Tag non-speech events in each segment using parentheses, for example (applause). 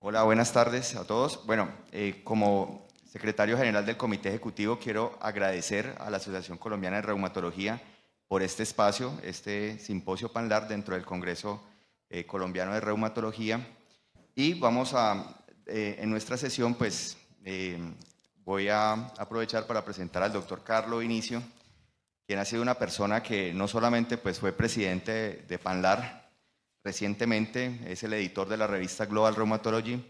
Hola, buenas tardes a todos. Bueno, eh, como secretario general del Comité Ejecutivo, quiero agradecer a la Asociación Colombiana de Reumatología por este espacio, este simposio PANLAR dentro del Congreso eh, Colombiano de Reumatología. Y vamos a, eh, en nuestra sesión, pues voy a aprovechar para presentar al doctor Carlos Inicio, quien ha sido una persona que no solamente pues, fue presidente de PANLAR, recientemente, es el editor de la revista Global Rheumatology,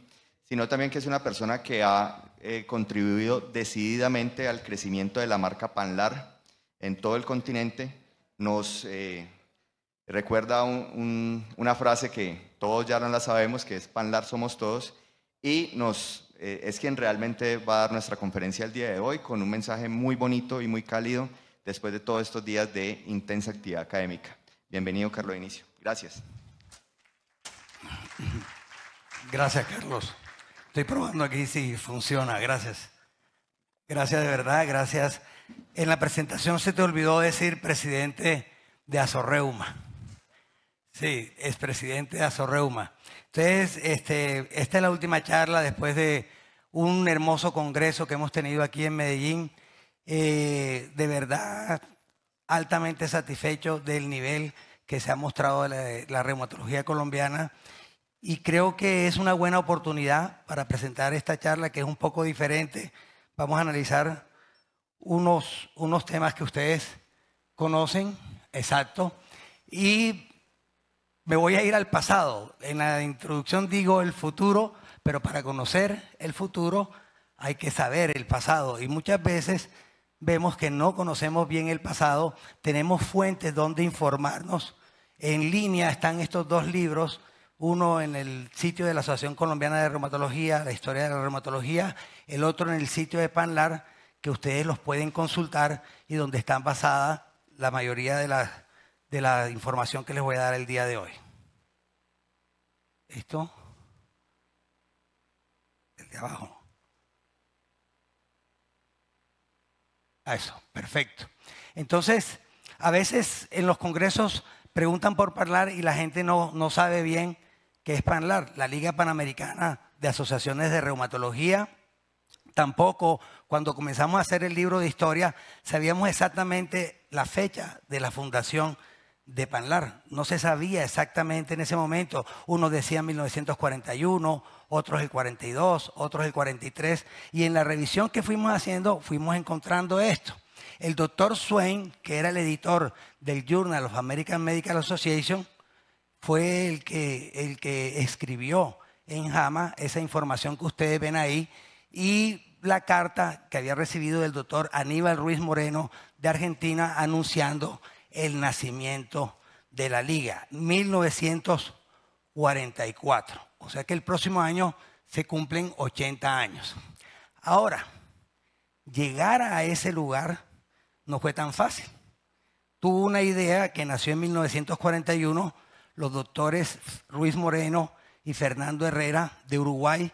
sino también que es una persona que ha eh, contribuido decididamente al crecimiento de la marca Panlar en todo el continente. Nos eh, recuerda una frase que todos ya no la sabemos, que es Panlar somos todos, y eh, es quien realmente va a dar nuestra conferencia el día de hoy con un mensaje muy bonito y muy cálido después de todos estos días de intensa actividad académica. Bienvenido, Carlos Inicio. Gracias. Gracias, Carlos. Estoy probando aquí si funciona. Gracias. Gracias de verdad, gracias. En la presentación se te olvidó decir presidente de Azorreuma. Sí, es presidente de Azorreuma. Entonces, este, esta es la última charla después de un hermoso congreso que hemos tenido aquí en Medellín. Eh, de verdad, altamente satisfecho del nivel que se ha mostrado la reumatología colombiana y creo que es una buena oportunidad para presentar esta charla que es un poco diferente. Vamos a analizar unos, unos temas que ustedes conocen, exacto, y me voy a ir al pasado. En la introducción digo el futuro, pero para conocer el futuro hay que saber el pasado y muchas veces vemos que no conocemos bien el pasado, tenemos fuentes donde informarnos. En línea están estos dos libros uno en el sitio de la Asociación Colombiana de Reumatología, la historia de la reumatología, el otro en el sitio de Panlar, que ustedes los pueden consultar y donde están basadas la mayoría de la, de la información que les voy a dar el día de hoy. ¿Esto? El de abajo. Ah, eso, perfecto. Entonces, a veces en los congresos preguntan por hablar y la gente no, no sabe bien que es PANLAR, la Liga Panamericana de Asociaciones de Reumatología. Tampoco, cuando comenzamos a hacer el libro de historia, sabíamos exactamente la fecha de la fundación de Panlar. No se sabía exactamente en ese momento. Uno decía 1941, otros el 42, otros el 43. Y en la revisión que fuimos haciendo, fuimos encontrando esto. El doctor Swain, que era el editor del Journal of American Medical Association, fue el que, el que escribió en Jama esa información que ustedes ven ahí y la carta que había recibido del doctor Aníbal Ruiz Moreno de Argentina anunciando el nacimiento de la liga, 1944. O sea que el próximo año se cumplen 80 años. Ahora, llegar a ese lugar no fue tan fácil. Tuvo una idea que nació en 1941 los doctores Ruiz Moreno y Fernando Herrera de Uruguay,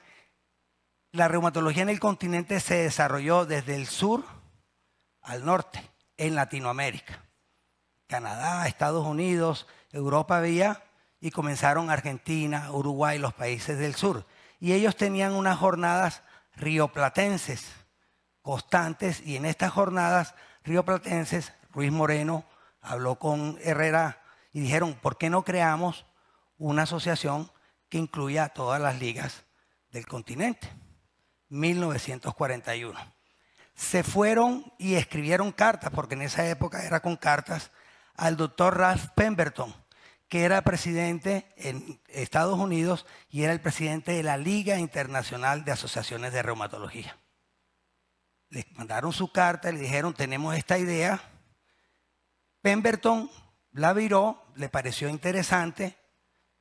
la reumatología en el continente se desarrolló desde el sur al norte, en Latinoamérica. Canadá, Estados Unidos, Europa había, y comenzaron Argentina, Uruguay, los países del sur. Y ellos tenían unas jornadas rioplatenses, constantes, y en estas jornadas rioplatenses, Ruiz Moreno habló con Herrera y dijeron, ¿por qué no creamos una asociación que incluya a todas las ligas del continente? 1941. Se fueron y escribieron cartas, porque en esa época era con cartas, al doctor Ralph Pemberton, que era presidente en Estados Unidos y era el presidente de la Liga Internacional de Asociaciones de Reumatología. Les mandaron su carta, y le dijeron, tenemos esta idea. Pemberton la viró, le pareció interesante.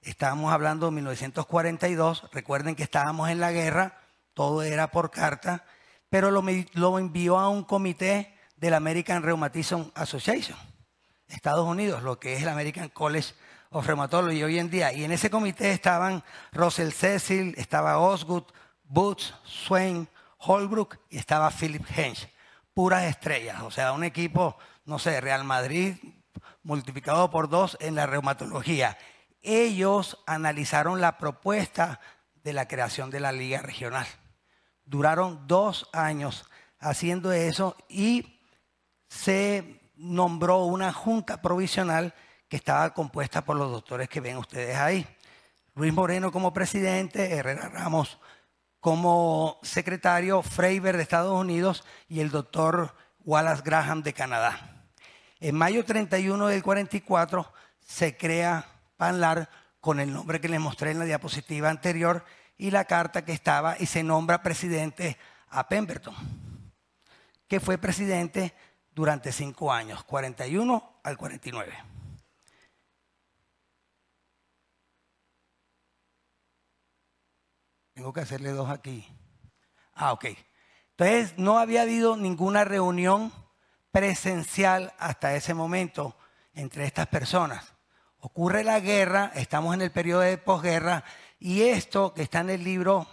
Estábamos hablando de 1942, recuerden que estábamos en la guerra, todo era por carta, pero lo, envió a un comité de la American Rheumatism Association, Estados Unidos, lo que es el American College of Rheumatology hoy en día. Y en ese comité estaban Russell Cecil, estaba Osgood, Boots, Swain, Holbrook y estaba Philip Hensch. Puras estrellas, o sea, un equipo, no sé, Real Madrid, multiplicado por dos en la reumatología. Ellos analizaron la propuesta de la creación de la Liga Regional. Duraron dos años haciendo eso y se nombró una junta provisional que estaba compuesta por los doctores que ven ustedes ahí. Luis Moreno como presidente, Herrera Ramos como secretario, Freiber de Estados Unidos y el doctor Wallace Graham de Canadá. En mayo 31 del 44 se crea Panlar con el nombre que les mostré en la diapositiva anterior y la carta que estaba y se nombra presidente a Pemberton, que fue presidente durante cinco años, 41 al 49. Tengo que hacerle dos aquí. Ah, ok. Entonces, no había habido ninguna reunión presencial hasta ese momento entre estas personas. Ocurre la guerra, estamos en el periodo de posguerra y esto que está en el libro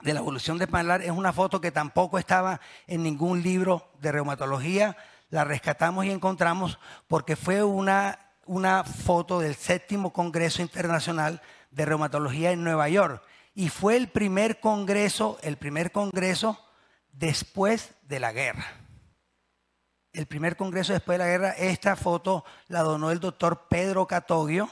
de la evolución de Panlar es una foto que tampoco estaba en ningún libro de reumatología. La rescatamos y encontramos porque fue una, una foto del séptimo Congreso Internacional de Reumatología en Nueva York. Y fue el primer congreso, el primer congreso después de la guerra el primer congreso después de la guerra, esta foto la donó el doctor Pedro Catogio,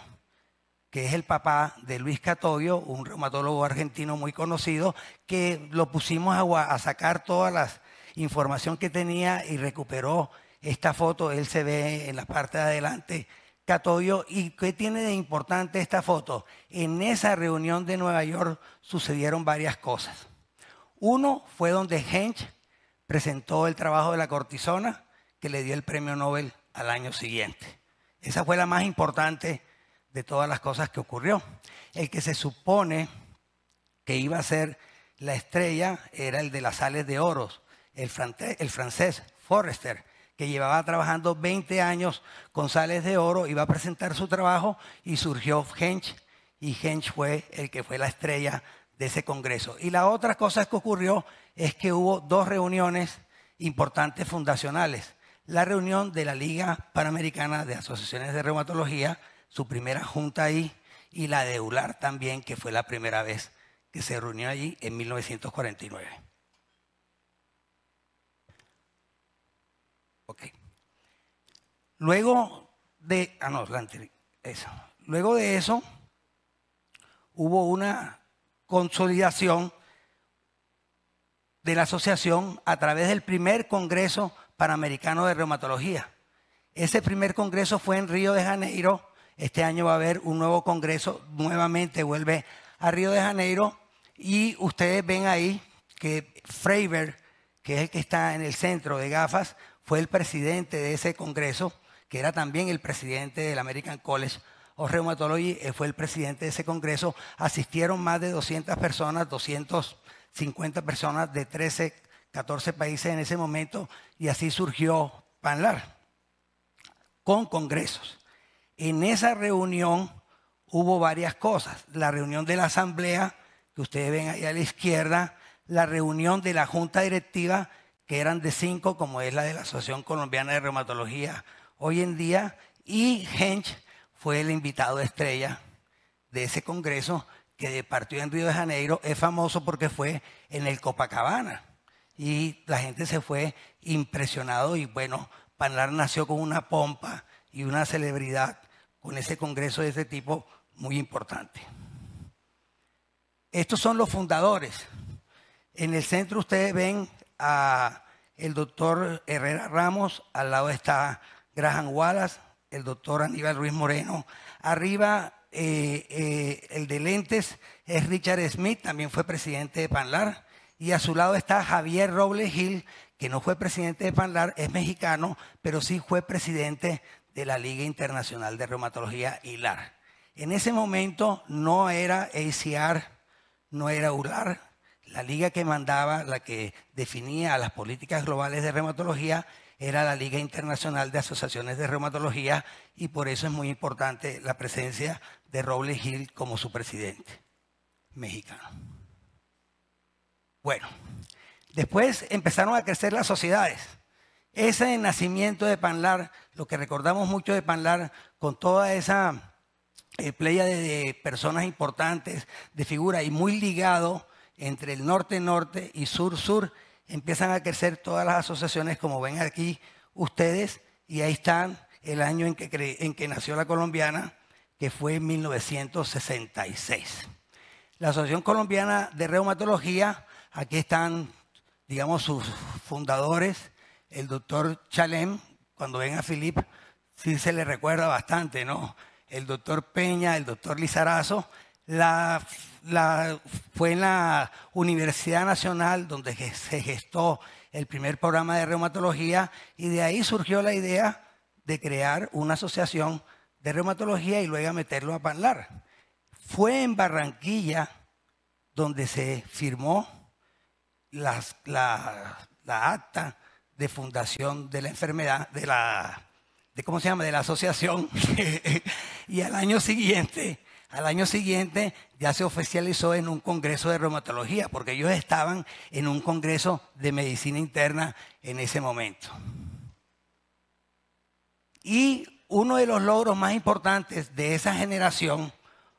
que es el papá de Luis Catogio, un reumatólogo argentino muy conocido, que lo pusimos a, sacar toda la información que tenía y recuperó esta foto. Él se ve en la parte de adelante, Catogio. ¿Y qué tiene de importante esta foto? En esa reunión de Nueva York sucedieron varias cosas. Uno fue donde Hench presentó el trabajo de la cortisona, que le dio el premio Nobel al año siguiente. Esa fue la más importante de todas las cosas que ocurrió. El que se supone que iba a ser la estrella era el de las sales de oro, el, el francés Forrester, que llevaba trabajando 20 años con sales de oro, iba a presentar su trabajo y surgió Hench, y Hench fue el que fue la estrella de ese congreso. Y la otra cosa que ocurrió es que hubo dos reuniones importantes fundacionales la reunión de la Liga Panamericana de Asociaciones de Reumatología, su primera junta ahí, y la de EULAR también, que fue la primera vez que se reunió allí en 1949. Luego de. Ah, no, eso. Luego de eso, hubo una consolidación de la asociación a través del primer congreso Panamericano de Reumatología. Ese primer congreso fue en Río de Janeiro. Este año va a haber un nuevo congreso. Nuevamente vuelve a Río de Janeiro. Y ustedes ven ahí que freiberg, que es el que está en el centro de gafas, fue el presidente de ese congreso, que era también el presidente del American College of Rheumatology, eh, fue el presidente de ese congreso. Asistieron más de 200 personas, 250 personas de 13 14 países en ese momento, y así surgió PANLAR, con congresos. En esa reunión hubo varias cosas. La reunión de la asamblea, que ustedes ven ahí a la izquierda, la reunión de la junta directiva, que eran de cinco, como es la de la Asociación Colombiana de Reumatología hoy en día, y Hench fue el invitado estrella de ese congreso que partió en Río de Janeiro, es famoso porque fue en el Copacabana y la gente se fue impresionado y bueno, Panlar nació con una pompa y una celebridad con ese congreso de ese tipo muy importante. Estos son los fundadores. En el centro ustedes ven a el doctor Herrera Ramos, al lado está Graham Wallace, el doctor Aníbal Ruiz Moreno. Arriba, eh, eh, el de lentes es Richard Smith, también fue presidente de Panlar. Y a su lado está Javier Robles Gil, que no fue presidente de Panlar, es mexicano, pero sí fue presidente de la Liga Internacional de Reumatología ILAR. En ese momento no era ACR, no era ULAR, la liga que mandaba, la que definía las políticas globales de reumatología, era la Liga Internacional de Asociaciones de Reumatología y por eso es muy importante la presencia de Robles Gil como su presidente mexicano. Bueno, después empezaron a crecer las sociedades. Ese nacimiento de Panlar, lo que recordamos mucho de Panlar, con toda esa eh, playa de, personas importantes, de figura y muy ligado entre el norte-norte y sur-sur, empiezan a crecer todas las asociaciones, como ven aquí ustedes, y ahí están el año en que nació la colombiana, que fue en 1966. La Asociación Colombiana de Reumatología Aquí están, digamos, sus fundadores, el doctor Chalem, cuando ven a Filip, sí se le recuerda bastante, ¿no? El doctor Peña, el doctor Lizarazo, fue en la Universidad Nacional donde se gestó el primer programa de reumatología y de ahí surgió la idea de crear una asociación de reumatología y luego meterlo a Panlar. Fue en Barranquilla donde se firmó la, acta de fundación de la enfermedad, de la, de cómo se llama, de la asociación. (laughs) y al año siguiente, al año siguiente ya se oficializó en un congreso de reumatología, porque ellos estaban en un congreso de medicina interna en ese momento. Y uno de los logros más importantes de esa generación,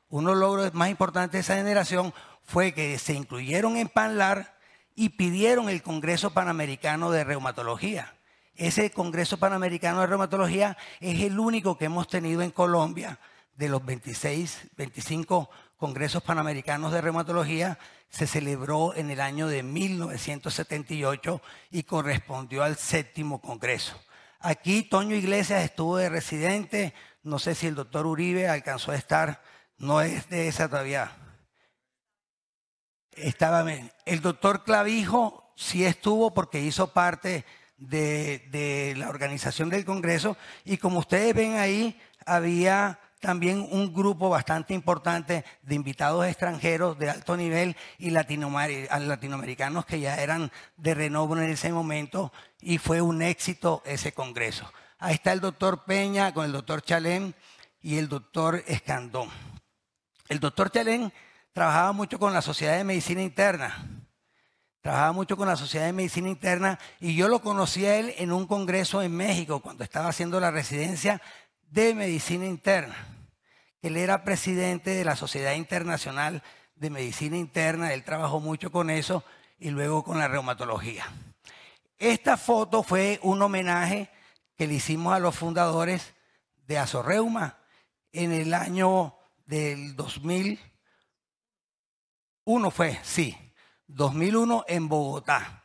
uno de los logros más importantes de esa generación fue que se incluyeron en PANLAR y pidieron el Congreso Panamericano de Reumatología. Ese Congreso Panamericano de Reumatología es el único que hemos tenido en Colombia de los 26, 25 Congresos Panamericanos de Reumatología. Se celebró en el año de 1978 y correspondió al séptimo Congreso. Aquí Toño Iglesias estuvo de residente, no sé si el doctor Uribe alcanzó a estar, no es de esa todavía estaba el doctor Clavijo sí estuvo porque hizo parte de, la organización del Congreso y como ustedes ven ahí había también un grupo bastante importante de invitados extranjeros de alto nivel y latinoamericanos que ya eran de renombre en ese momento y fue un éxito ese Congreso. Ahí está el doctor Peña con el doctor Chalén y el doctor Escandón. El doctor Chalén trabajaba mucho con la Sociedad de Medicina Interna. Trabajaba mucho con la Sociedad de Medicina Interna y yo lo conocí a él en un congreso en México cuando estaba haciendo la residencia de Medicina Interna. Él era presidente de la Sociedad Internacional de Medicina Interna, él trabajó mucho con eso y luego con la reumatología. Esta foto fue un homenaje que le hicimos a los fundadores de Azorreuma en el año del 2000 uno fue, sí, 2001 en Bogotá.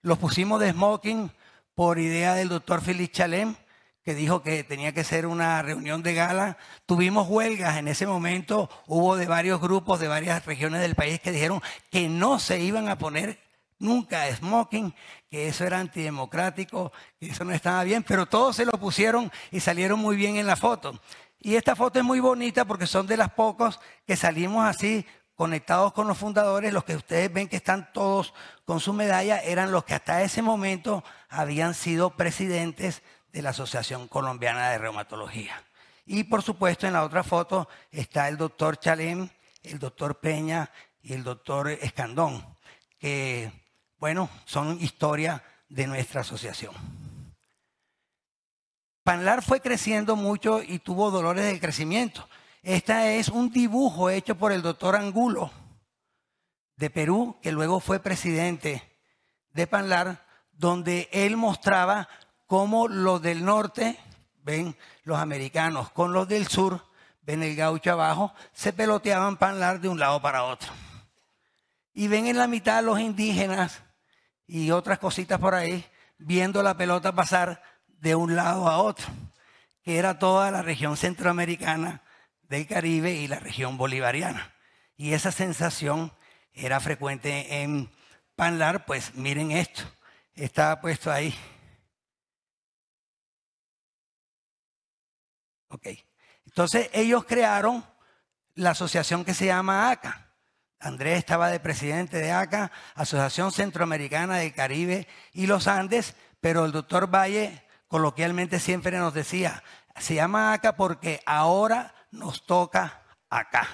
Los pusimos de smoking por idea del doctor Félix Chalem, que dijo que tenía que ser una reunión de gala. Tuvimos huelgas en ese momento, hubo de varios grupos de varias regiones del país que dijeron que no se iban a poner nunca smoking, que eso era antidemocrático, que eso no estaba bien, pero todos se lo pusieron y salieron muy bien en la foto. Y esta foto es muy bonita porque son de las pocos que salimos así conectados con los fundadores, los que ustedes ven que están todos con su medalla, eran los que hasta ese momento habían sido presidentes de la Asociación Colombiana de Reumatología. Y por supuesto en la otra foto está el doctor Chalem, el doctor Peña y el doctor Escandón, que bueno, son historia de nuestra asociación. Panlar fue creciendo mucho y tuvo dolores de crecimiento. Este es un dibujo hecho por el doctor Angulo de Perú, que luego fue presidente de Panlar, donde él mostraba cómo los del norte, ven los americanos, con los del sur, ven el gaucho abajo, se peloteaban Panlar de un lado para otro. Y ven en la mitad los indígenas y otras cositas por ahí, viendo la pelota pasar de un lado a otro, que era toda la región centroamericana del Caribe y la región bolivariana. Y esa sensación era frecuente en Panlar, pues miren esto, estaba puesto ahí. Ok, entonces ellos crearon la asociación que se llama ACA. Andrés estaba de presidente de ACA, Asociación Centroamericana del Caribe y los Andes, pero el doctor Valle coloquialmente siempre nos decía, se llama ACA porque ahora nos toca acá.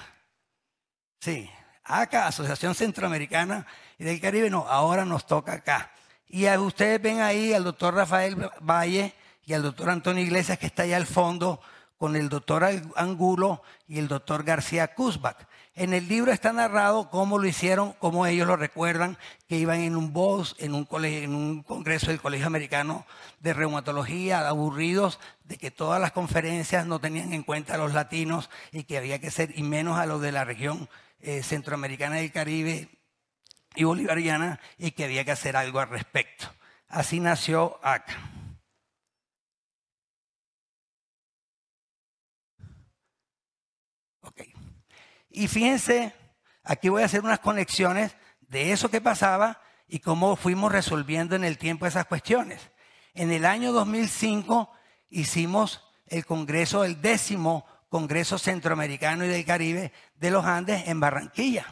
Sí, acá, Asociación Centroamericana y del Caribe, no, ahora nos toca acá. Y ustedes ven ahí al doctor Rafael Valle y al doctor Antonio Iglesias que está allá al fondo con el doctor Angulo y el doctor García Kuzbach. En el libro está narrado cómo lo hicieron, cómo ellos lo recuerdan, que iban en un bus, en un, en un congreso del Colegio Americano de Reumatología, aburridos de que todas las conferencias no tenían en cuenta a los latinos y que había que ser, y menos a los de la región eh, centroamericana del Caribe y bolivariana, y que había que hacer algo al respecto. Así nació ACA. Y fíjense, aquí voy a hacer unas conexiones de eso que pasaba y cómo fuimos resolviendo en el tiempo esas cuestiones. En el año 2005 hicimos el Congreso, el décimo Congreso Centroamericano y del Caribe de los Andes en Barranquilla.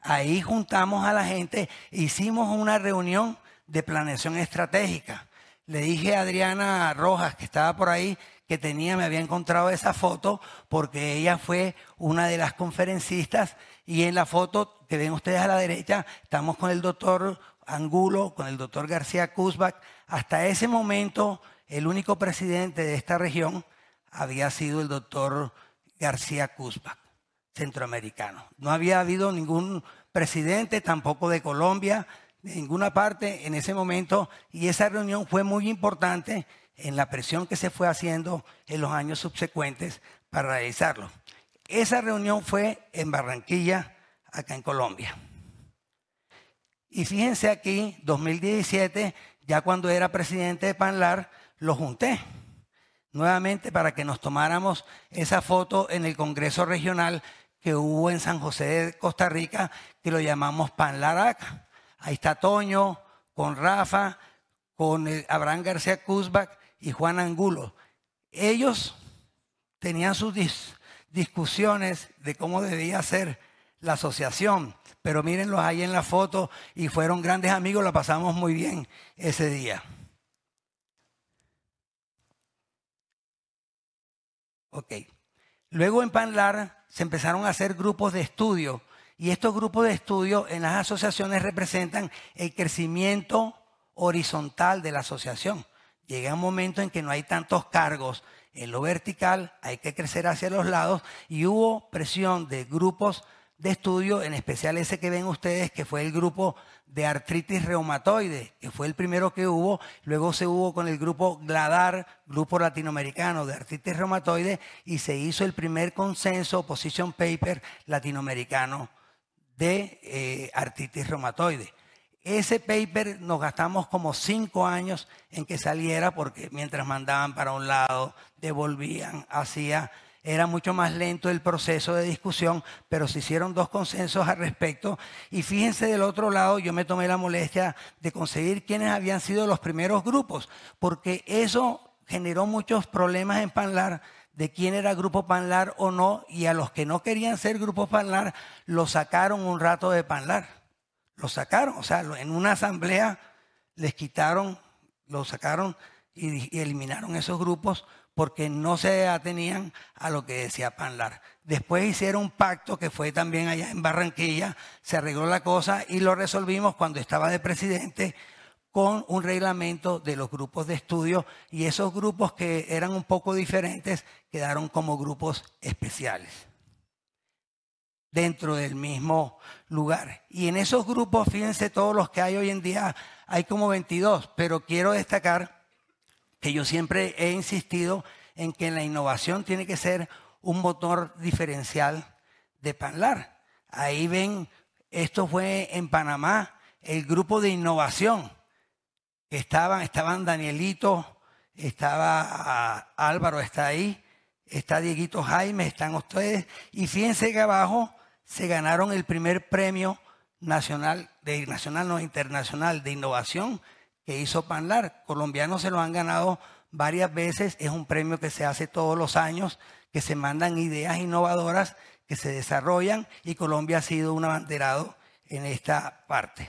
Ahí juntamos a la gente, hicimos una reunión de planeación estratégica. Le dije a Adriana Rojas, que estaba por ahí, que tenía, me había encontrado esa foto porque ella fue una de las conferencistas y en la foto que ven ustedes a la derecha estamos con el doctor Angulo, con el doctor García Kuzbach. Hasta ese momento el único presidente de esta región había sido el doctor García Kuzbach, centroamericano. No había habido ningún presidente, tampoco de Colombia, de ninguna parte en ese momento y esa reunión fue muy importante en la presión que se fue haciendo en los años subsecuentes para realizarlo. Esa reunión fue en Barranquilla, acá en Colombia. Y fíjense aquí, 2017, ya cuando era presidente de Panlar, lo junté nuevamente para que nos tomáramos esa foto en el Congreso Regional que hubo en San José de Costa Rica, que lo llamamos Panlarac. Ahí está Toño, con Rafa, con Abraham García Kuzbach y Juan Angulo. Ellos tenían sus discusiones de cómo debía ser la asociación, pero mírenlos ahí en la foto y fueron grandes amigos, la pasamos muy bien ese día. Ok. Luego en Panlar se empezaron a hacer grupos de estudio y estos grupos de estudio en las asociaciones representan el crecimiento horizontal de la asociación. Llega un momento en que no hay tantos cargos en lo vertical, hay que crecer hacia los lados y hubo presión de grupos de estudio, en especial ese que ven ustedes, que fue el grupo de artritis reumatoide, que fue el primero que hubo, luego se hubo con el grupo GLADAR, Grupo Latinoamericano de Artritis Reumatoide, y se hizo el primer consenso, position paper latinoamericano de eh, artritis reumatoide. Ese paper nos gastamos como cinco años en que saliera porque mientras mandaban para un lado, devolvían, hacía, era mucho más lento el proceso de discusión, pero se hicieron dos consensos al respecto. Y fíjense del otro lado, yo me tomé la molestia de conseguir quiénes habían sido los primeros grupos, porque eso generó muchos problemas en Panlar de quién era Grupo Panlar o no, y a los que no querían ser Grupo Panlar, los sacaron un rato de Panlar lo sacaron. O sea, en una asamblea les quitaron, lo sacaron y, eliminaron esos grupos porque no se atenían a lo que decía Panlar. Después hicieron un pacto que fue también allá en Barranquilla, se arregló la cosa y lo resolvimos cuando estaba de presidente con un reglamento de los grupos de estudio y esos grupos que eran un poco diferentes quedaron como grupos especiales dentro del mismo lugar. Y en esos grupos, fíjense todos los que hay hoy en día, hay como 22, pero quiero destacar que yo siempre he insistido en que la innovación tiene que ser un motor diferencial de Panlar. Ahí ven, esto fue en Panamá, el grupo de innovación. Estaban, estaban Danielito, estaba ah, Álvaro, está ahí, está Dieguito Jaime, están ustedes. Y fíjense que abajo se ganaron el primer premio nacional, de, nacional no internacional, de innovación que hizo Panlar. Colombianos se lo han ganado varias veces, es un premio que se hace todos los años, que se mandan ideas innovadoras que se desarrollan y Colombia ha sido un abanderado en esta parte.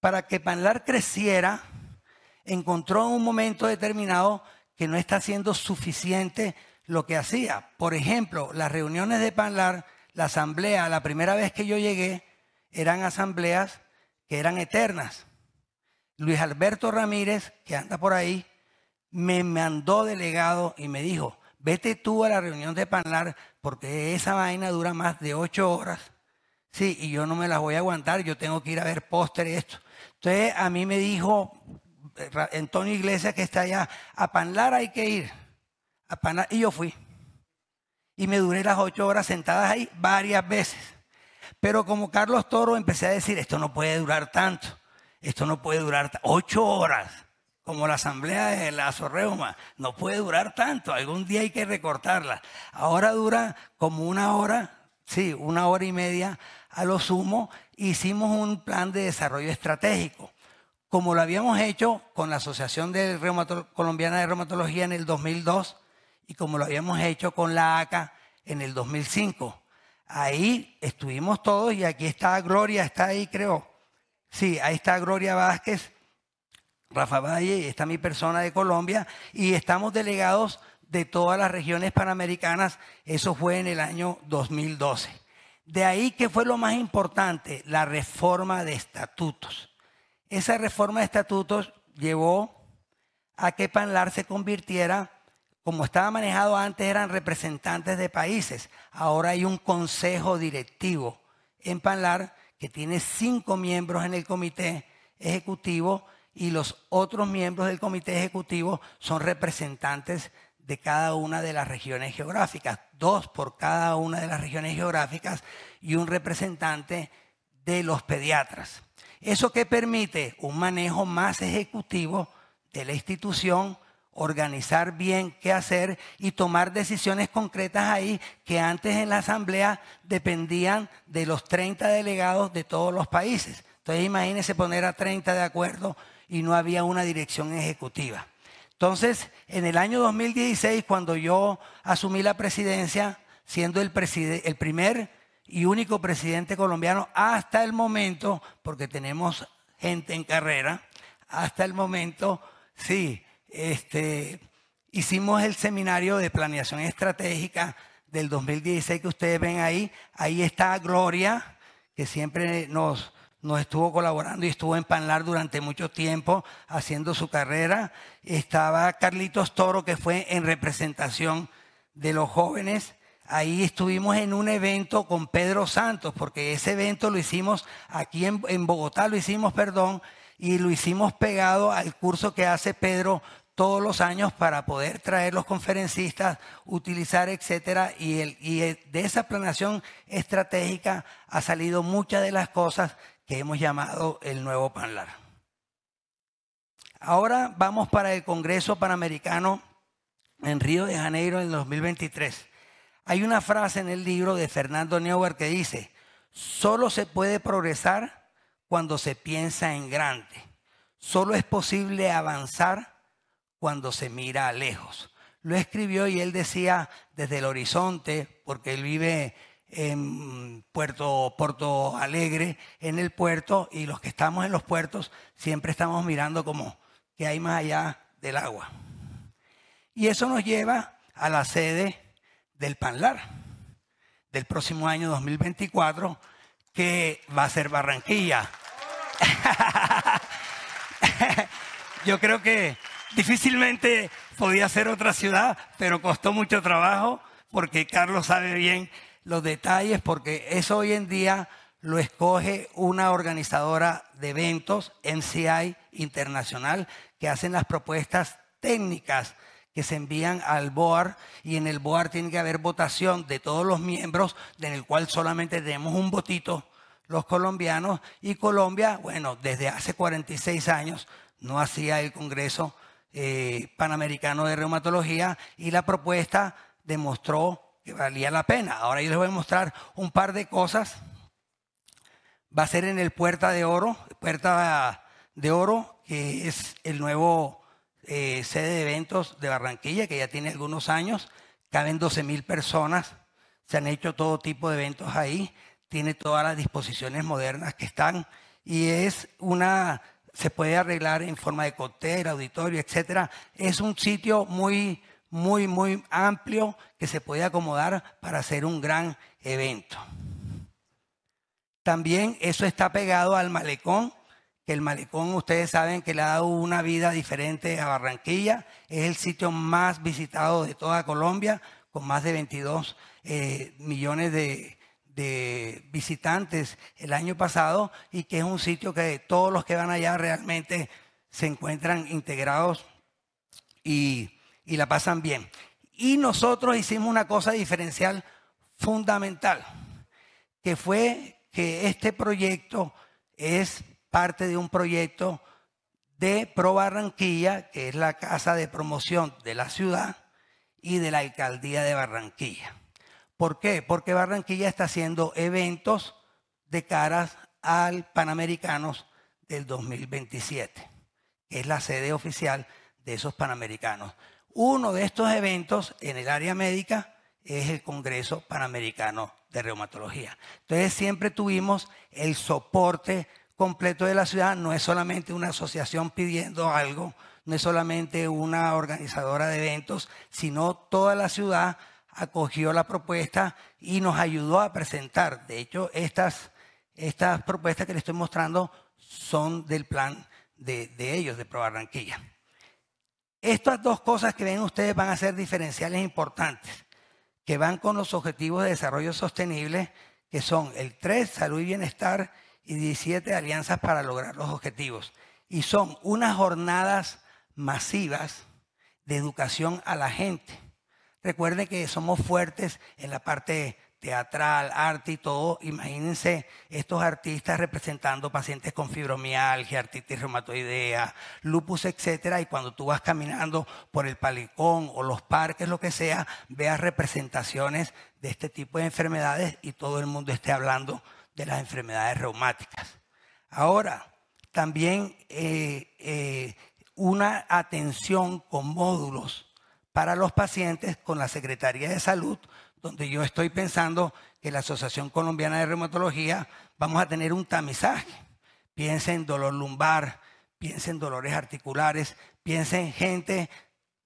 Para que Panlar creciera, encontró en un momento determinado que no está siendo suficiente lo que hacía. Por ejemplo, las reuniones de Panlar, la asamblea, la primera vez que yo llegué, eran asambleas que eran eternas. Luis Alberto Ramírez, que anda por ahí, me mandó delegado y me dijo, vete tú a la reunión de Panlar porque esa vaina dura más de ocho horas. Sí, y yo no me las voy a aguantar, yo tengo que ir a ver póster esto. Entonces a mí me dijo eh, Antonio Iglesias que está allá, a Panlar hay que ir y yo fui. Y me duré las ocho horas sentadas ahí varias veces. Pero como Carlos Toro empecé a decir, esto no puede durar tanto, esto no puede durar ocho horas, como la asamblea de la Zorreuma, no puede durar tanto, algún día hay que recortarla. Ahora dura como una hora, sí, una hora y media a lo sumo, hicimos un plan de desarrollo estratégico, como lo habíamos hecho con la Asociación de Colombiana de Reumatología en el 2002 y como lo habíamos hecho con la ACA en el 2005. Ahí estuvimos todos y aquí está Gloria, está ahí creo. Sí, ahí está Gloria Vázquez, Rafa Valle, está mi persona de Colombia y estamos delegados de todas las regiones panamericanas. Eso fue en el año 2012. De ahí que fue lo más importante, la reforma de estatutos. Esa reforma de estatutos llevó a que Panlar se convirtiera como estaba manejado antes, eran representantes de países. Ahora hay un consejo directivo en Panlar que tiene cinco miembros en el comité ejecutivo y los otros miembros del comité ejecutivo son representantes de cada una de las regiones geográficas, dos por cada una de las regiones geográficas y un representante de los pediatras. Eso que permite un manejo más ejecutivo de la institución organizar bien qué hacer y tomar decisiones concretas ahí que antes en la asamblea dependían de los 30 delegados de todos los países. Entonces imagínense poner a 30 de acuerdo y no había una dirección ejecutiva. Entonces, en el año 2016, cuando yo asumí la presidencia, siendo el, el primer y único presidente colombiano hasta el momento, porque tenemos gente en carrera, hasta el momento, sí, este, hicimos el seminario de planeación estratégica del 2016 que ustedes ven ahí. Ahí está Gloria, que siempre nos, nos estuvo colaborando y estuvo en Panlar durante mucho tiempo haciendo su carrera. Estaba Carlitos Toro, que fue en representación de los jóvenes. Ahí estuvimos en un evento con Pedro Santos, porque ese evento lo hicimos aquí en, en Bogotá, lo hicimos, perdón, y lo hicimos pegado al curso que hace Pedro todos los años para poder traer los conferencistas, utilizar, etcétera. Y, de esa planeación estratégica ha salido muchas de las cosas que hemos llamado el nuevo PANLAR. Ahora vamos para el Congreso Panamericano en Río de Janeiro en 2023. Hay una frase en el libro de Fernando Neuberg que dice, solo se puede progresar cuando se piensa en grande. Solo es posible avanzar cuando se mira a lejos. Lo escribió y él decía desde el horizonte, porque él vive en Puerto, Alegre, en el puerto, y los que estamos en los puertos siempre estamos mirando como que hay más allá del agua. Y eso nos lleva a la sede del Panlar del próximo año 2024 que va a ser Barranquilla. (laughs) Yo creo que difícilmente podía ser otra ciudad, pero costó mucho trabajo porque Carlos sabe bien los detalles, porque eso hoy en día lo escoge una organizadora de eventos, MCI Internacional, que hacen las propuestas técnicas que se envían al BOAR y en el BOAR tiene que haber votación de todos los miembros, en el cual solamente tenemos un votito los colombianos y Colombia, bueno, desde hace 46 años no hacía el Congreso eh, Panamericano de Reumatología y la propuesta demostró que valía la pena. Ahora yo les voy a mostrar un par de cosas. Va a ser en el Puerta de Oro, Puerta de Oro, que es el nuevo eh, sede de eventos de Barranquilla, que ya tiene algunos años, caben 12 mil personas, se han hecho todo tipo de eventos ahí, tiene todas las disposiciones modernas que están y es una, se puede arreglar en forma de cóctel, auditorio, etcétera. Es un sitio muy, muy, muy amplio que se puede acomodar para hacer un gran evento. También eso está pegado al malecón que el malecón, ustedes saben que le ha dado una vida diferente a Barranquilla, es el sitio más visitado de toda Colombia, con más de 22 eh, millones de, visitantes el año pasado y que es un sitio que todos los que van allá realmente se encuentran integrados y, la pasan bien. Y nosotros hicimos una cosa diferencial fundamental, que fue que este proyecto es parte de un proyecto de Pro Barranquilla, que es la casa de promoción de la ciudad y de la alcaldía de Barranquilla. ¿Por qué? Porque Barranquilla está haciendo eventos de caras al Panamericanos del 2027, que es la sede oficial de esos Panamericanos. Uno de estos eventos en el área médica es el Congreso Panamericano de Reumatología. Entonces siempre tuvimos el soporte completo de la ciudad no es solamente una asociación pidiendo algo, no es solamente una organizadora de eventos, sino toda la ciudad acogió la propuesta y nos ayudó a presentar. De hecho, estas, estas propuestas que les estoy mostrando son del plan de, de ellos, de Pro Barranquilla. Estas dos cosas que ven ustedes van a ser diferenciales importantes, que van con los objetivos de desarrollo sostenible, que son el 3, salud y bienestar, y 17 alianzas para lograr los objetivos. Y son unas jornadas masivas de educación a la gente. recuerden que somos fuertes en la parte teatral, arte y todo. Imagínense estos artistas representando pacientes con fibromialgia, artritis reumatoidea, lupus, etcétera. Y cuando tú vas caminando por el palicón o los parques, lo que sea, veas representaciones de este tipo de enfermedades y todo el mundo esté hablando de las enfermedades reumáticas. Ahora, también eh, eh, una atención con módulos para los pacientes con la Secretaría de Salud, donde yo estoy pensando que la Asociación Colombiana de Reumatología vamos a tener un tamizaje. Piensen en dolor lumbar, piensen en dolores articulares, piensen en gente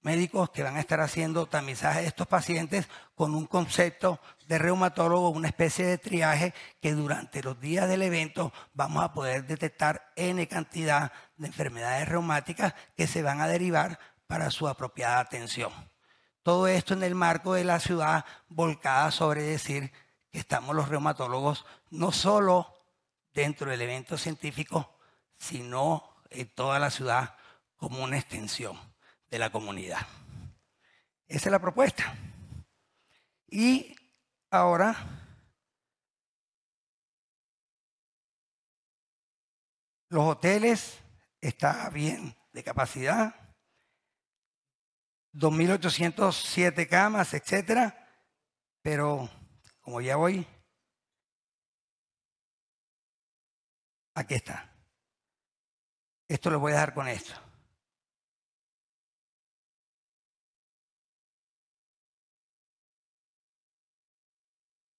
médicos que van a estar haciendo tamizaje de estos pacientes con un concepto de reumatólogo, una especie de triaje que durante los días del evento vamos a poder detectar N cantidad de enfermedades reumáticas que se van a derivar para su apropiada atención. Todo esto en el marco de la ciudad volcada sobre decir que estamos los reumatólogos no solo dentro del evento científico, sino en toda la ciudad como una extensión de la comunidad. Esa es la propuesta. Y ahora los hoteles está bien de capacidad, 2.807 camas, etcétera, pero como ya voy, aquí está. Esto lo voy a dejar con esto.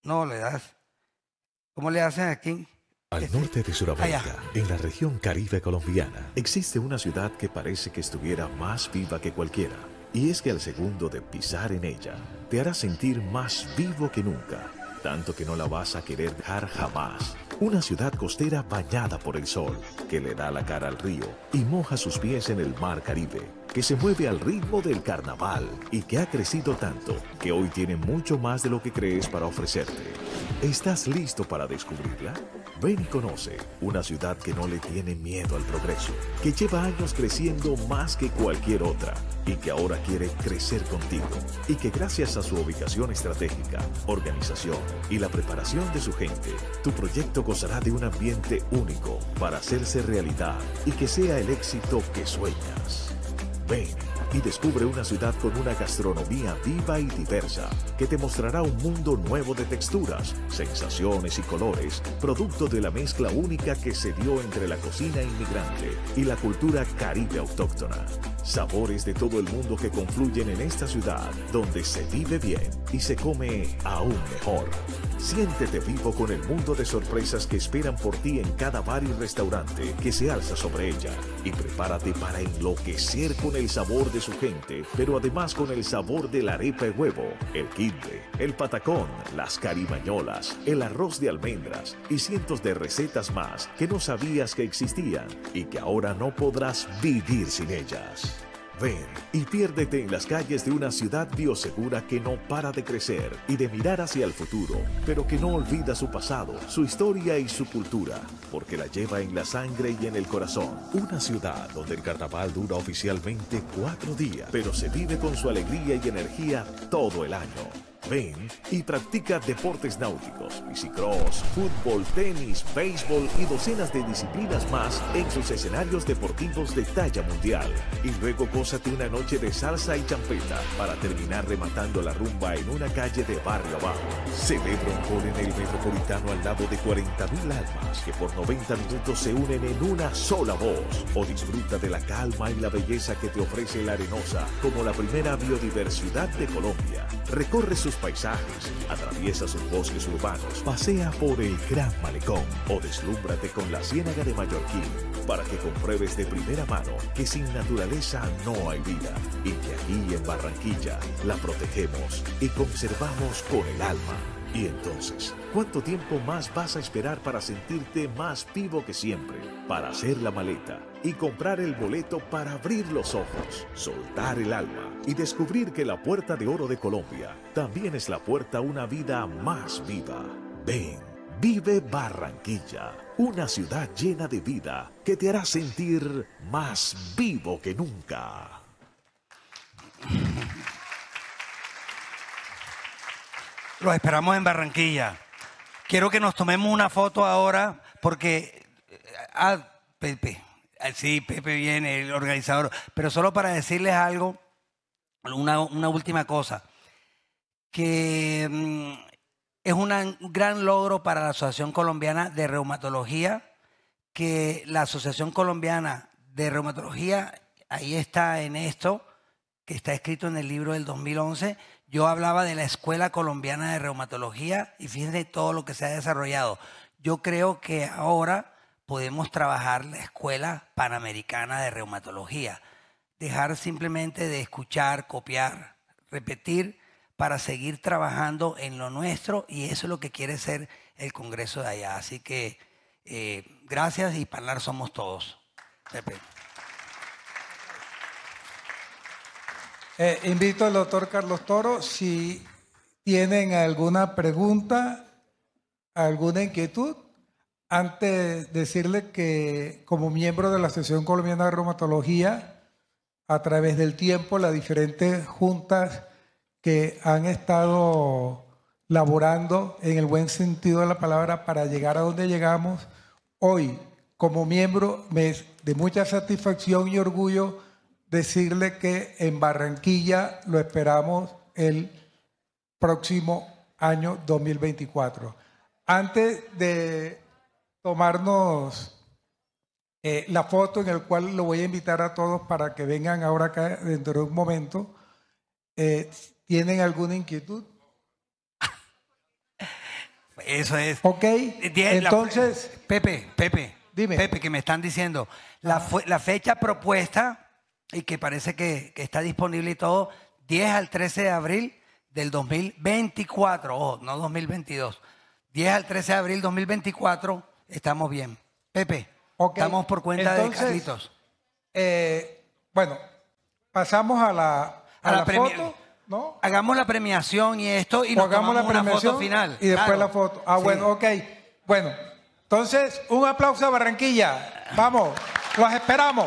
No, le das. ¿Cómo le hacen aquí? Al este, norte de Sudamérica, en la región caribe colombiana, existe una ciudad que parece que estuviera más viva que cualquiera. Y es que al segundo de pisar en ella, te hará sentir más vivo que nunca, tanto que no la vas a querer dejar jamás. Una ciudad costera bañada por el sol, que le da la cara al río y moja sus pies en el mar Caribe, que se mueve al ritmo del carnaval y que ha crecido tanto que hoy tiene mucho más de lo que crees para ofrecerte. ¿Estás listo para descubrirla? Ven y conoce una ciudad que no le tiene miedo al progreso, que lleva años creciendo más que cualquier otra y que ahora quiere crecer contigo y que gracias a su ubicación estratégica, organización y la preparación de su gente, tu proyecto gozará de un ambiente único para hacerse realidad y que sea el éxito que sueñas. Ven y descubre una ciudad con una gastronomía viva y diversa que te mostrará un mundo nuevo de texturas, sensaciones y colores, producto de la mezcla única que se dio entre la cocina inmigrante y la cultura caribe autóctona. Sabores de todo el mundo que confluyen en esta ciudad donde se vive bien y se come aún mejor. Siéntete vivo con el mundo de sorpresas que esperan por ti en cada bar y restaurante que se alza sobre ella y prepárate para enloquecer con el sabor de su gente, pero además con el sabor de la arepa y huevo, el quinte, el patacón, las caribañolas, el arroz de almendras y cientos de recetas más que no sabías que existían y que ahora no podrás vivir sin ellas. Ven y piérdete en las calles de una ciudad biosegura que no para de crecer y de mirar hacia el futuro, pero que no olvida su pasado, su historia y su cultura, porque la lleva en la sangre y en el corazón. Una ciudad donde el carnaval dura oficialmente cuatro días, pero se vive con su alegría y energía todo el año. Ven y practica deportes náuticos, bicicross, fútbol, tenis, béisbol y docenas de disciplinas más en sus escenarios deportivos de talla mundial. Y luego gózate una noche de salsa y champeta para terminar rematando la rumba en una calle de barrio abajo. Celebra un gol en el Metropolitano al lado de 40.000 almas que por 90 minutos se unen en una sola voz. O disfruta de la calma y la belleza que te ofrece la arenosa como la primera biodiversidad de Colombia. Recorre sus paisajes, atraviesa sus bosques urbanos, pasea por el Gran Malecón o deslúmbrate con la Ciénaga de Mallorquín para que compruebes de primera mano que sin naturaleza no hay vida y que aquí en Barranquilla la protegemos y conservamos con el alma. Y entonces, ¿Cuánto tiempo más vas a esperar para sentirte más vivo que siempre? Para hacer la maleta y comprar el boleto para abrir los ojos, soltar el alma y descubrir que la puerta de oro de Colombia también es la puerta a una vida más viva. Ven, vive Barranquilla, una ciudad llena de vida que te hará sentir más vivo que nunca. Los esperamos en Barranquilla. Quiero que nos tomemos una foto ahora porque... Ah, Pepe. Ah, sí, Pepe viene, el organizador. Pero solo para decirles algo, una, última cosa, que mm, es un gran logro para la Asociación Colombiana de Reumatología, que la Asociación Colombiana de Reumatología, ahí está en esto, que está escrito en el libro del 2011, yo hablaba de la Escuela Colombiana de Reumatología y fíjense todo lo que se ha desarrollado. Yo creo que ahora podemos trabajar la Escuela Panamericana de Reumatología. Dejar simplemente de escuchar, copiar, repetir para seguir trabajando en lo nuestro y eso es lo que quiere ser el Congreso de allá. Así que eh, gracias y para hablar somos todos. Eh, invito al doctor Carlos Toro si tienen alguna pregunta, alguna inquietud. Antes de decirle que como miembro de la Asociación Colombiana de Reumatología, a través del tiempo, las diferentes juntas que han estado laborando en el buen sentido de la palabra para llegar a donde llegamos, hoy como miembro me, es de mucha satisfacción y orgullo decirle que en Barranquilla lo esperamos el próximo año 2024. Antes de tomarnos eh, la foto en el cual lo voy a invitar a todos para que vengan ahora acá dentro de un momento, eh, ¿tienen alguna inquietud? (laughs) Eso es. Ok. Eh, entonces. Pepe, Pepe. Dime. Pepe, que me están diciendo. la fecha propuesta y que parece que, está disponible y todo, 10 al 13 de abril del 2024, ojo, no 2022. 10 al 13 de abril 2024 estamos bien. Pepe, estamos por cuenta de Carlitos. Eh, bueno, pasamos a la, a la, foto. ¿no? Hagamos la premiación y esto y nos hagamos la premiación foto final. Y después la foto. Ah, bueno, ok. Bueno, entonces, un aplauso a Barranquilla. Vamos, los esperamos.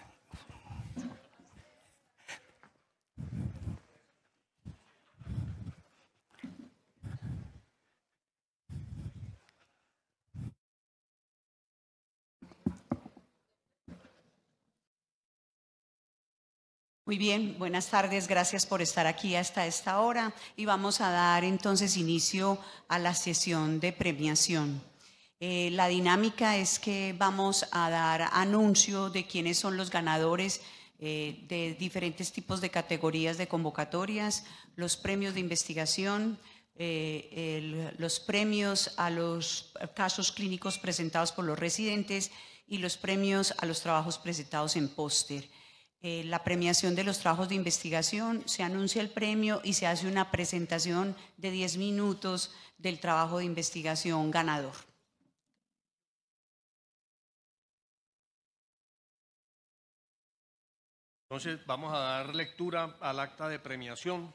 Muy bien, buenas tardes, gracias por estar aquí hasta esta hora y vamos a dar entonces inicio a la sesión de premiación. Eh, la dinámica es que vamos a dar anuncio de quiénes son los ganadores eh, de diferentes tipos de categorías de convocatorias, los premios de investigación, eh, los premios a los casos clínicos presentados por los residentes y los premios a los trabajos presentados en póster. Eh, la premiación de los trabajos de investigación, se anuncia el premio y se hace una presentación de 10 minutos del trabajo de investigación ganador. Entonces vamos a dar lectura al acta de premiación.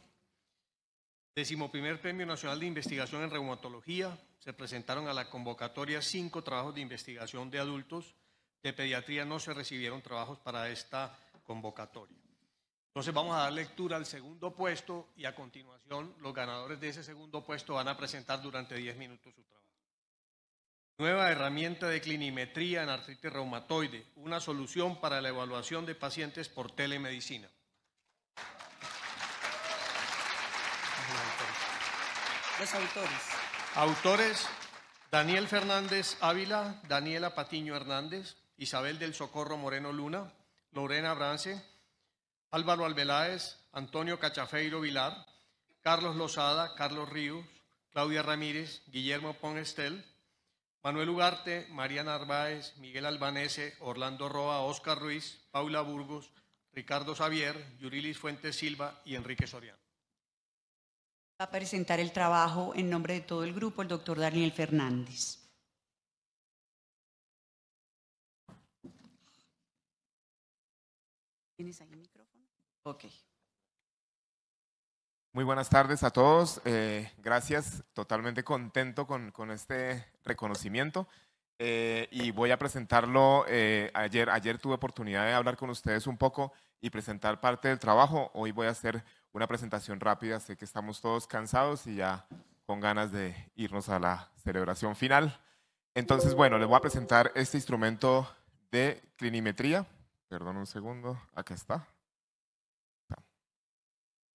Decimoprimer Premio Nacional de Investigación en Reumatología. Se presentaron a la convocatoria cinco trabajos de investigación de adultos. De pediatría no se recibieron trabajos para esta convocatoria. Entonces vamos a dar lectura al segundo puesto y a continuación los ganadores de ese segundo puesto van a presentar durante 10 minutos su trabajo. Nueva herramienta de clinimetría en artritis reumatoide, una solución para la evaluación de pacientes por telemedicina. autores. Autores, Daniel Fernández Ávila, Daniela Patiño Hernández, Isabel del Socorro Moreno Luna, Lorena Brance, Álvaro Albeláez, Antonio Cachafeiro Vilar, Carlos Lozada, Carlos Ríos, Claudia Ramírez, Guillermo Ponestel, Manuel Ugarte, María Narváez, Miguel Albanese, Orlando Roa, Oscar Ruiz, Paula Burgos, Ricardo Xavier, Yurilis Fuentes Silva y Enrique Soriano. Va a presentar el trabajo en nombre de todo el grupo el doctor Daniel Fernández. ¿Tienes ahí micrófono? Ok. Muy buenas tardes a todos. Eh, gracias. Totalmente contento con, este reconocimiento. Eh, y voy a presentarlo. Eh, ayer, ayer tuve oportunidad de hablar con ustedes un poco y presentar parte del trabajo. Hoy voy a hacer una presentación rápida. Sé que estamos todos cansados y ya con ganas de irnos a la celebración final. Entonces, bueno, les voy a presentar este instrumento de clinimetría. Perdón un segundo, acá está.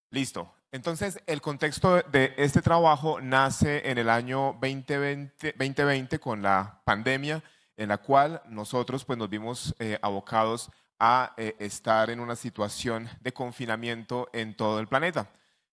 Listo. Entonces, el contexto de este trabajo nace en el año 2020, con la pandemia, en la cual nosotros pues, nos vimos eh, abocados a eh, estar en una situación de confinamiento en todo el planeta,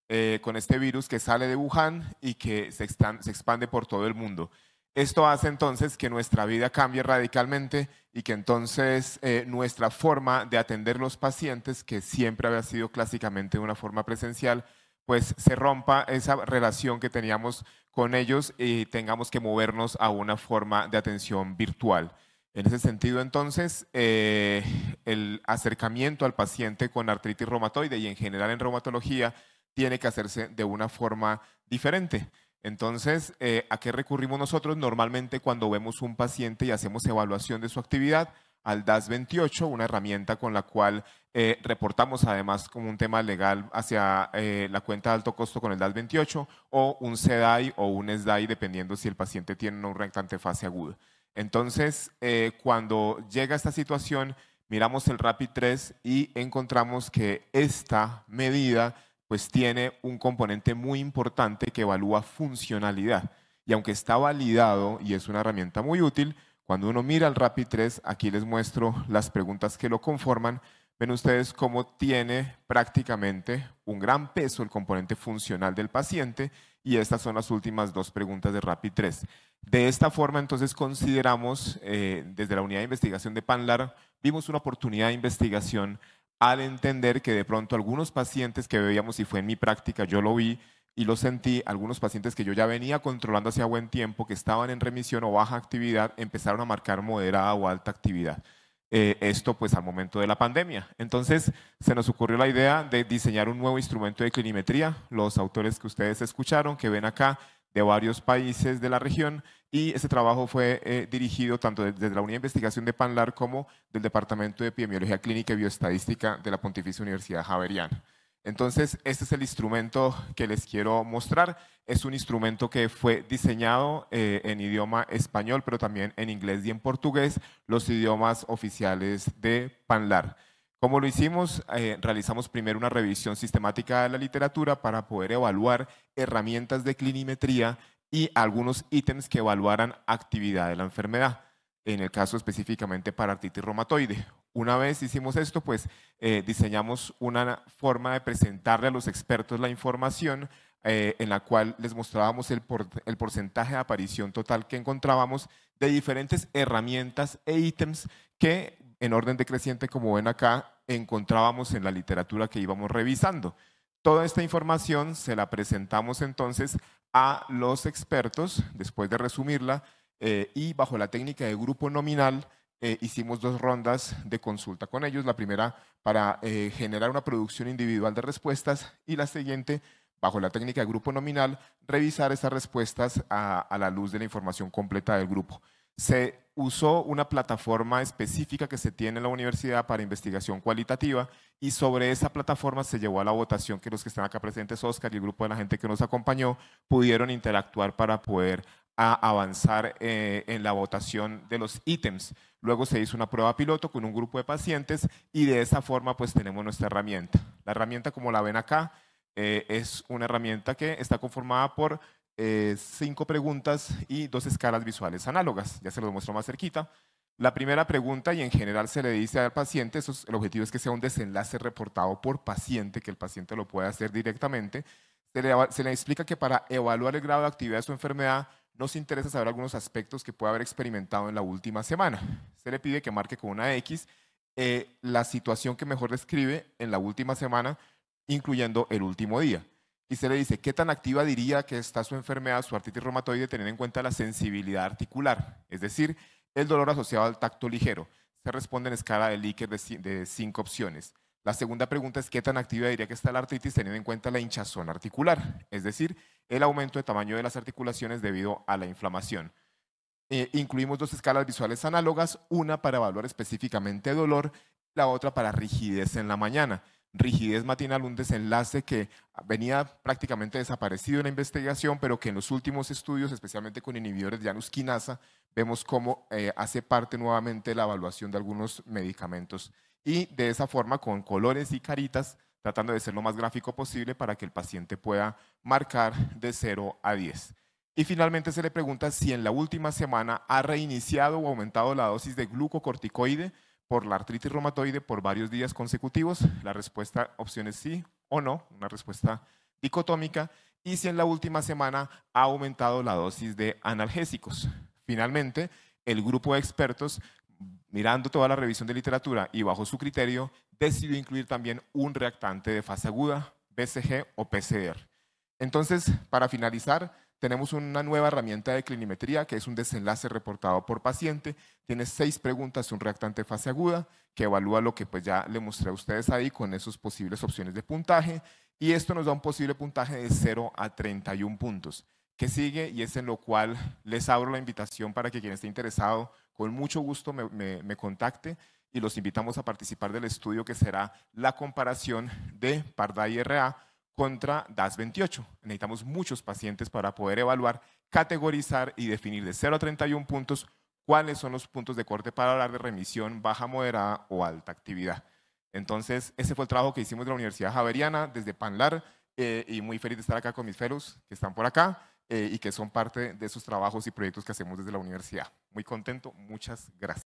eh, con este virus que sale de Wuhan y que se expande por todo el mundo. Esto hace entonces que nuestra vida cambie radicalmente y que entonces eh, nuestra forma de atender los pacientes, que siempre había sido clásicamente de una forma presencial, pues se rompa esa relación que teníamos con ellos y tengamos que movernos a una forma de atención virtual. En ese sentido, entonces, eh, el acercamiento al paciente con artritis reumatoide y en general en reumatología tiene que hacerse de una forma diferente. Entonces, eh, ¿a qué recurrimos nosotros normalmente cuando vemos un paciente y hacemos evaluación de su actividad? Al DAS 28, una herramienta con la cual eh, reportamos además como un tema legal hacia eh, la cuenta de alto costo con el DAS 28 o un SEDAI o un SDAI, dependiendo si el paciente tiene un reactante fase aguda. Entonces, cuando llega esta situación, miramos el rapid 3 y encontramos que esta medida pues tiene un componente muy importante que evalúa funcionalidad. Y aunque está validado y es una herramienta muy útil, cuando uno mira el Rapid 3, aquí les muestro las preguntas que lo conforman, ven ustedes cómo tiene prácticamente un gran peso el componente funcional del paciente y estas son las últimas dos preguntas de Rapid 3. De esta forma, entonces, consideramos, eh, desde la unidad de investigación de PANLAR, vimos una oportunidad de investigación al entender que de pronto algunos pacientes que veíamos, y fue en mi práctica, yo lo vi y lo sentí, algunos pacientes que yo ya venía controlando hacía buen tiempo, que estaban en remisión o baja actividad, empezaron a marcar moderada o alta actividad. Eh, esto pues al momento de la pandemia. Entonces se nos ocurrió la idea de diseñar un nuevo instrumento de clinimetría, los autores que ustedes escucharon, que ven acá, de varios países de la región y ese trabajo fue eh, dirigido tanto desde la Unidad de Investigación de PANLAR como del Departamento de Epidemiología Clínica y Bioestadística de la Pontificia Universidad Javeriana. Entonces, este es el instrumento que les quiero mostrar. Es un instrumento que fue diseñado eh, en idioma español, pero también en inglés y en portugués, los idiomas oficiales de PANLAR. Como lo hicimos, eh, realizamos primero una revisión sistemática de la literatura para poder evaluar herramientas de clinimetría y algunos ítems que evaluaran actividad de la enfermedad, en el caso específicamente para artritis reumatoide. Una vez hicimos esto, pues eh, diseñamos una forma de presentarle a los expertos la información eh, en la cual les mostrábamos el, el, porcentaje de aparición total que encontrábamos de diferentes herramientas e ítems que en orden decreciente, como ven acá, encontrábamos en la literatura que íbamos revisando. Toda esta información se la presentamos entonces a los expertos, después de resumirla, eh, y bajo la técnica de grupo nominal eh, hicimos dos rondas de consulta con ellos. La primera para eh, generar una producción individual de respuestas y la siguiente, bajo la técnica de grupo nominal, revisar esas respuestas a la luz de la información completa del grupo se usó una plataforma específica que se tiene en la universidad para investigación cualitativa y sobre esa plataforma se llevó a la votación que los que están acá presentes, Oscar y el grupo de la gente que nos acompañó, pudieron interactuar para poder avanzar eh, en la votación de los ítems. Luego se hizo una prueba piloto con un grupo de pacientes y de esa forma pues tenemos nuestra herramienta. La herramienta como la ven acá eh, es una herramienta que está conformada por eh, cinco preguntas y dos escalas visuales análogas. Ya se los muestro más cerquita. La primera pregunta, y en general se le dice al paciente, el objetivo es que sea un desenlace reportado por paciente, que el paciente lo pueda hacer directamente. Se le, explica que para evaluar el grado de actividad de su enfermedad nos interesa saber algunos aspectos que puede haber experimentado en la última semana. Se le pide que marque con una X eh, la situación que mejor describe en la última semana, incluyendo el último día. Y se le dice, ¿qué tan activa diría que está su enfermedad, su artritis reumatoide, teniendo en cuenta la sensibilidad articular? Es decir, el dolor asociado al tacto ligero. Se responde en escala de Likert de cinco opciones. La segunda pregunta es, ¿qué tan activa diría que está la artritis teniendo en cuenta la hinchazón articular? Es decir, el aumento de tamaño de las articulaciones debido a la inflamación. Eh, incluimos dos escalas visuales análogas, una para evaluar específicamente dolor, la otra para rigidez en la mañana rigidez matinal, un desenlace que venía prácticamente desaparecido en la investigación, pero que en los últimos estudios, especialmente con inhibidores de la vemos cómo eh, hace parte nuevamente la evaluación de algunos medicamentos. Y de esa forma, con colores y caritas, tratando de ser lo más gráfico posible para que el paciente pueda marcar de 0 a 10. Y finalmente se le pregunta si en la última semana ha reiniciado o aumentado la dosis de glucocorticoide por la artritis reumatoide por varios días consecutivos? La respuesta opción es sí o no, una respuesta dicotómica, y si en la última semana ha aumentado la dosis de analgésicos. Finalmente, el grupo de expertos, mirando toda la revisión de literatura y bajo su criterio, decidió incluir también un reactante de fase aguda, BCG o PCR. Entonces, para finalizar, tenemos una nueva herramienta de clinimetría que es un desenlace reportado por paciente. Tiene seis preguntas, un reactante fase aguda que evalúa lo que pues ya le mostré a ustedes ahí con esas posibles opciones de puntaje. Y esto nos da un posible puntaje de 0 a 31 puntos, que sigue y es en lo cual les abro la invitación para que quien esté interesado con mucho gusto me, me contacte y los invitamos a participar del estudio que será la comparación de Parda y RA contra DAS28. Necesitamos muchos pacientes para poder evaluar, categorizar y definir de 0 a 31 puntos cuáles son los puntos de corte para hablar de remisión baja, moderada o alta actividad. Entonces, ese fue el trabajo que hicimos de la Universidad Javeriana, desde Panlar, eh, y muy feliz de estar acá con mis fellows que están por acá eh, y que son parte de esos trabajos y proyectos que hacemos desde la universidad. Muy contento, muchas gracias.